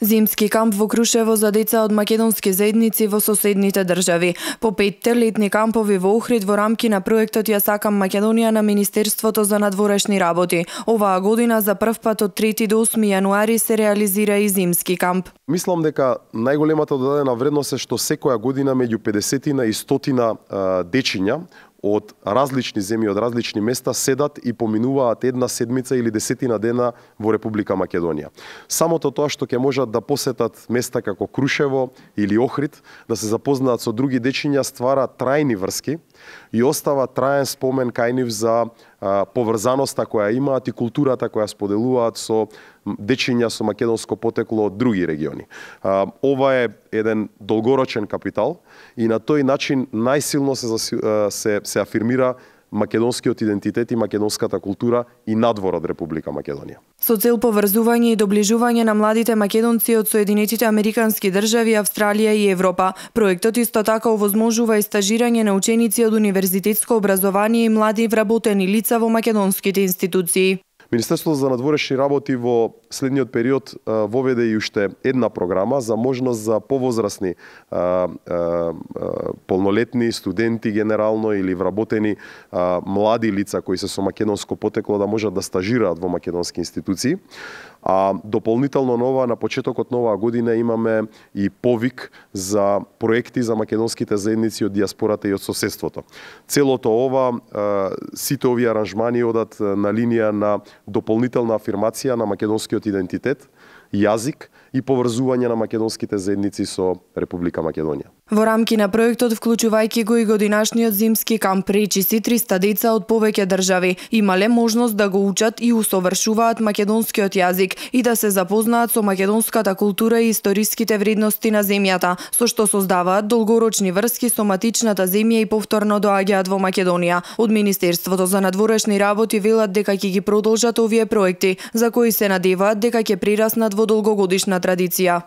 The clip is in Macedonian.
Зимски камп во Крушево за деца од македонски заедници во соседните држави. По петте летни кампови во Охрид во рамки на проектот Ја сакам Македонија на Министерството за надворешни работи. Оваа година за прв пат од 3 до 8 јануари се реализира и зимски камп. Мислам дека најголемата додадена вредност е што секоја година меѓу 50 и 100 дечиња од различни земји, од различни места седат и поминуваат една седмица или десетина дена во Република Македонија. Самото тоа што ќе можат да посетат места како Крушево или Охрид, да се запознаат со други дечиња, ствара трајни врски и остава траен спомен кај нив за поврзаноста која имаат и културата која споделуваат со дечиња со македонско потекло од други региони. ова е еден долгорочен капитал и на тој начин најсилно се, се, се афирмира македонскиот идентитет и македонската култура и надвор од Република Македонија. Со цел поврзување и доближување на младите македонци од Соединетите Американски држави, Австралија и Европа, проектот исто така овозможува и стажирање на ученици од универзитетско образование и млади вработени лица во македонските институции. Министерството за надворешни работи во следниот период воведе и уште една програма за можност за повозрасни а, а, полнолетни студенти генерално или вработени а, млади лица кои се со македонско потекло да можат да стажираат во македонски институции. А дополнително нова на почетокот на оваа година имаме и повик за проекти за македонските заедници од диаспората и од соседството. Целото ова, сите овие аранжмани одат на линија на дополнителна афирмација на македонскиот идентитет, јазик и поврзување на македонските заедници со Република Македонија. Во рамки на проектот, вклучувајќи го и годинашниот зимски камп Речиси, 300 деца од повеќе држави имале можност да го учат и усовршуваат македонскиот јазик и да се запознаат со македонската култура и историските вредности на земјата, со што создаваат долгорочни врски со матичната земја и повторно доаѓаат во Македонија. Од Министерството за надворешни работи велат дека ќе ги продолжат овие проекти, за кои се надеваат дека ќе прираснат во долгогодишна традиција.